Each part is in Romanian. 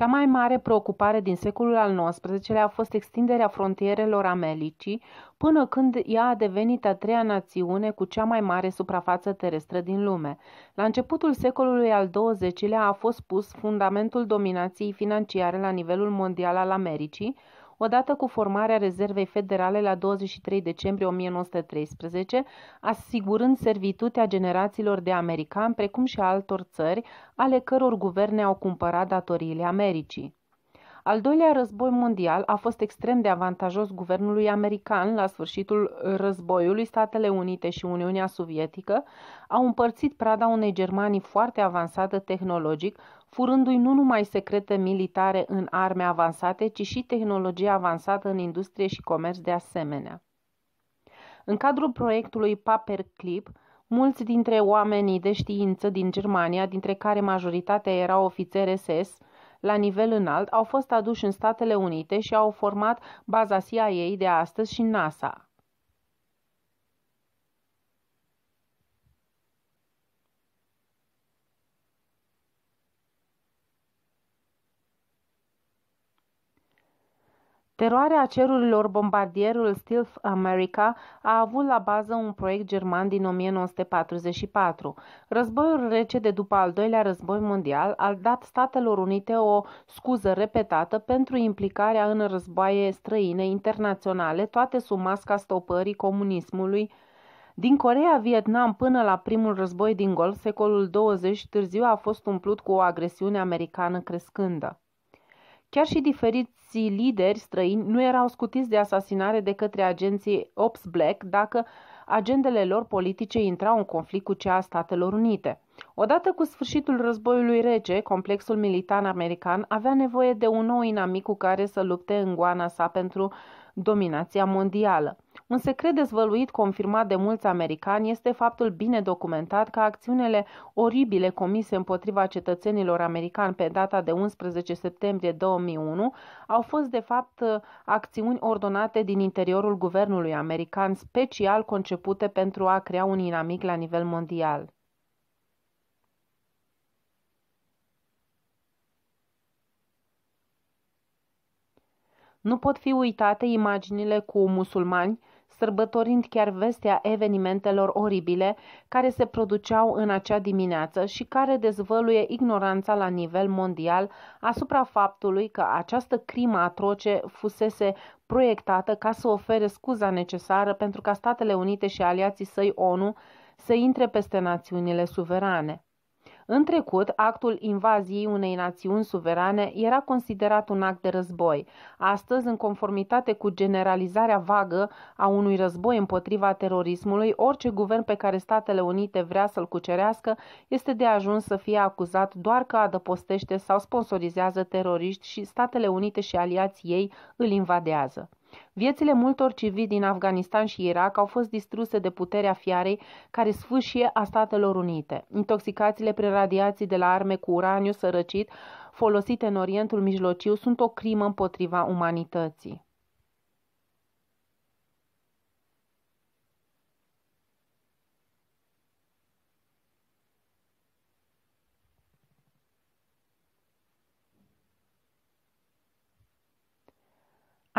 Cea mai mare preocupare din secolul al XIX-lea a fost extinderea frontierelor Americii, până când ea a devenit a treia națiune cu cea mai mare suprafață terestră din lume. La începutul secolului al XX-lea a fost pus fundamentul dominației financiare la nivelul mondial al Americii, odată cu formarea rezervei federale la 23 decembrie 1913, asigurând servitutea generațiilor de americani precum și a altor țări, ale căror guverne au cumpărat datoriile Americii. Al doilea război mondial a fost extrem de avantajos guvernului american. La sfârșitul războiului, Statele Unite și Uniunea Sovietică au împărțit prada unei germanii foarte avansată tehnologic, furându-i nu numai secrete militare în arme avansate, ci și tehnologie avansată în industrie și comerț de asemenea. În cadrul proiectului Paperclip, mulți dintre oamenii de știință din Germania, dintre care majoritatea erau ofițeri SS, la nivel înalt au fost aduși în Statele Unite și au format baza CIA de astăzi și NASA. Teroarea cerurilor bombardierul Stealth America a avut la bază un proiect german din 1944. Războiul rece de după al doilea război mondial a dat Statelor Unite o scuză repetată pentru implicarea în războaie străine internaționale, toate sub masca stopării comunismului, din Corea, Vietnam până la primul război din Golf, secolul 20 târziu a fost umplut cu o agresiune americană crescândă. Chiar și diferiții lideri străini nu erau scutiți de asasinare de către agenții Ops Black dacă agendele lor politice intrau în conflict cu cea a Statelor Unite. Odată cu sfârșitul războiului rece, complexul militar american avea nevoie de un nou inamic cu care să lupte în goana sa pentru dominația mondială. Un secret dezvăluit, confirmat de mulți americani, este faptul bine documentat că acțiunile oribile comise împotriva cetățenilor americani pe data de 11 septembrie 2001 au fost, de fapt, acțiuni ordonate din interiorul guvernului american, special concepute pentru a crea un inamic la nivel mondial. Nu pot fi uitate imaginile cu musulmani sărbătorind chiar vestea evenimentelor oribile care se produceau în acea dimineață și care dezvăluie ignoranța la nivel mondial asupra faptului că această crimă atroce fusese proiectată ca să ofere scuza necesară pentru ca Statele Unite și aliații săi ONU să intre peste națiunile suverane. În trecut, actul invaziei unei națiuni suverane era considerat un act de război. Astăzi, în conformitate cu generalizarea vagă a unui război împotriva terorismului, orice guvern pe care Statele Unite vrea să-l cucerească este de ajuns să fie acuzat doar că adăpostește sau sponsorizează teroriști și Statele Unite și aliații ei îl invadează. Viețile multor civili din Afganistan și Irak au fost distruse de puterea fiarei care sfâșie a Statelor Unite. Intoxicațiile prin radiații de la arme cu uraniu sărăcit folosite în Orientul Mijlociu sunt o crimă împotriva umanității.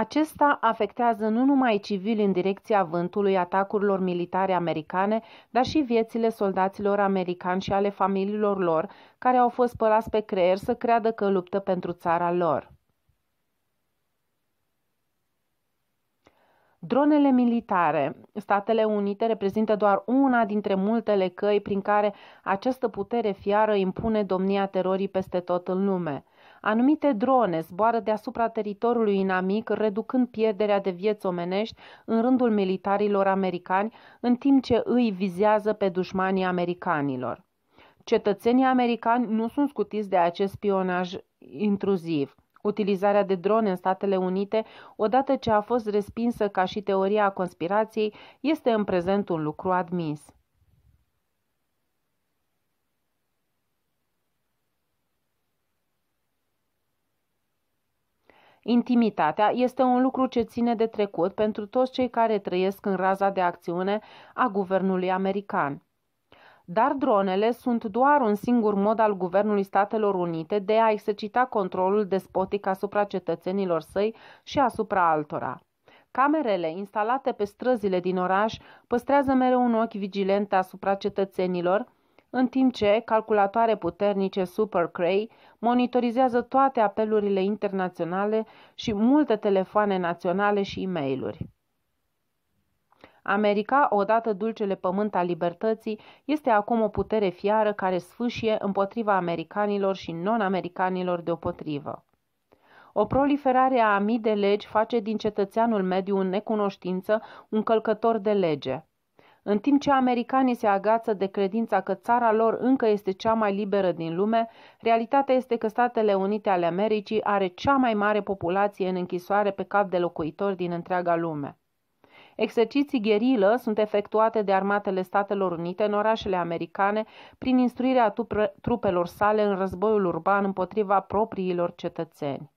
Acesta afectează nu numai civili în direcția vântului atacurilor militare americane, dar și viețile soldaților americani și ale familiilor lor, care au fost pălați pe creier să creadă că luptă pentru țara lor. Dronele militare. Statele Unite reprezintă doar una dintre multele căi prin care această putere fiară impune domnia terorii peste tot în lume – Anumite drone zboară deasupra teritoriului inamic, reducând pierderea de vieți omenești în rândul militarilor americani, în timp ce îi vizează pe dușmanii americanilor. Cetățenii americani nu sunt scutiți de acest spionaj intruziv. Utilizarea de drone în Statele Unite, odată ce a fost respinsă ca și teoria conspirației, este în prezent un lucru admis. Intimitatea este un lucru ce ține de trecut pentru toți cei care trăiesc în raza de acțiune a guvernului american. Dar dronele sunt doar un singur mod al Guvernului Statelor Unite de a exercita controlul despotic asupra cetățenilor săi și asupra altora. Camerele instalate pe străzile din oraș păstrează mereu un ochi vigilent asupra cetățenilor, în timp ce calculatoare puternice Super Cray monitorizează toate apelurile internaționale și multe telefoane naționale și e uri America, odată dulcele pământ al libertății, este acum o putere fiară care sfâșie împotriva americanilor și non-americanilor deopotrivă. O proliferare a mii de legi face din cetățeanul mediu în necunoștință un călcător de lege – în timp ce americanii se agață de credința că țara lor încă este cea mai liberă din lume, realitatea este că Statele Unite ale Americii are cea mai mare populație în închisoare pe cap de locuitori din întreaga lume. Exerciții gherilă sunt efectuate de armatele Statelor Unite în orașele americane prin instruirea trupelor sale în războiul urban împotriva propriilor cetățeni.